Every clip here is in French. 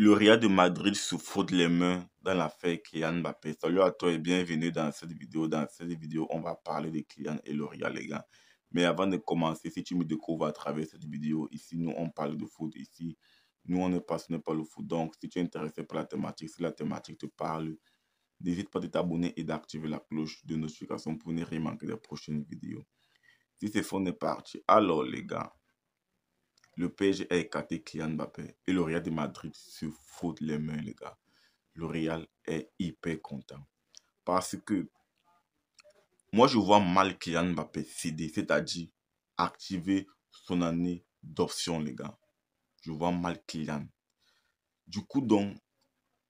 Le de Madrid se de les mains dans l'affaire Kylian Mbappé. Salut à toi et bienvenue dans cette vidéo. Dans cette vidéo, on va parler de Kylian et le les gars. Mais avant de commencer, si tu me découvres à travers cette vidéo, ici, nous, on parle de foot. Ici, nous, on ne passionné par le foot. Donc, si tu es intéressé par la thématique, si la thématique te parle, n'hésite pas à t'abonner et d'activer la cloche de notification pour ne rien manquer des prochaines vidéos. Si c'est fond, on est parti. Alors, les gars, le PSG a écarté Kylian Mbappé et le Real de Madrid se de les mains, les gars. Le Real est hyper content. Parce que moi, je vois mal Kylian Mbappé céder, c'est-à-dire activer son année d'option, les gars. Je vois mal Kylian. Du coup, donc,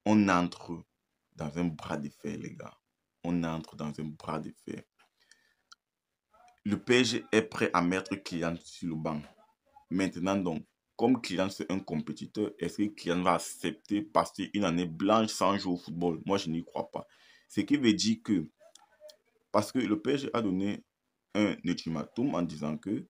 on entre dans un bras de fer, les gars. On entre dans un bras de fer. Le PSG est prêt à mettre Kylian sur le banc. Maintenant, donc, comme Kylian, c'est un compétiteur, est-ce que Kylian va accepter passer une année blanche sans jouer au football Moi, je n'y crois pas. Ce qui veut dire que, parce que le PSG a donné un ultimatum en disant que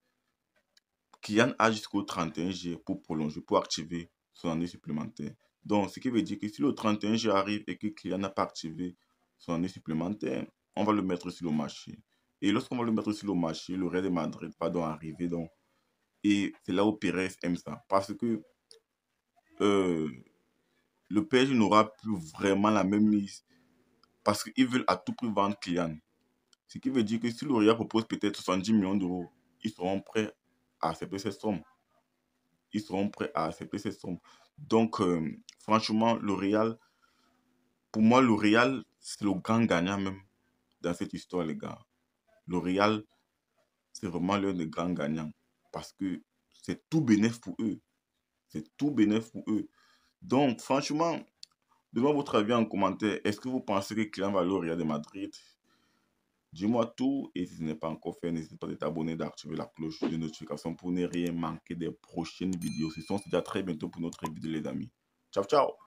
Kylian a jusqu'au 31 juillet pour prolonger, pour activer son année supplémentaire. Donc, ce qui veut dire que si le 31 juillet arrive et que Kylian n'a pas activé son année supplémentaire, on va le mettre sur le marché. Et lorsqu'on va le mettre sur le marché, le Real de Madrid va donc arriver donc et c'est là où Pérez aime ça. Parce que euh, le PSG n'aura plus vraiment la même mise. Parce qu'ils veulent à tout prix vendre Kylian. Ce qui veut dire que si le Real propose peut-être 70 millions d'euros, ils seront prêts à accepter cette somme. Ils seront prêts à accepter cette somme. Donc, euh, franchement, le pour moi, le c'est le grand gagnant même dans cette histoire, les gars. Le Real, c'est vraiment l'un des grands gagnants parce que c'est tout bénéf pour eux. C'est tout bénéf pour eux. Donc, franchement, devant votre avis en commentaire, est-ce que vous pensez que client va de Madrid Dis-moi tout et si ce n'est pas encore fait, n'hésitez pas à t'abonner, d'activer la cloche de notification pour ne rien manquer des prochaines vidéos. Ce sont à très bientôt pour notre vidéo, les amis. Ciao, ciao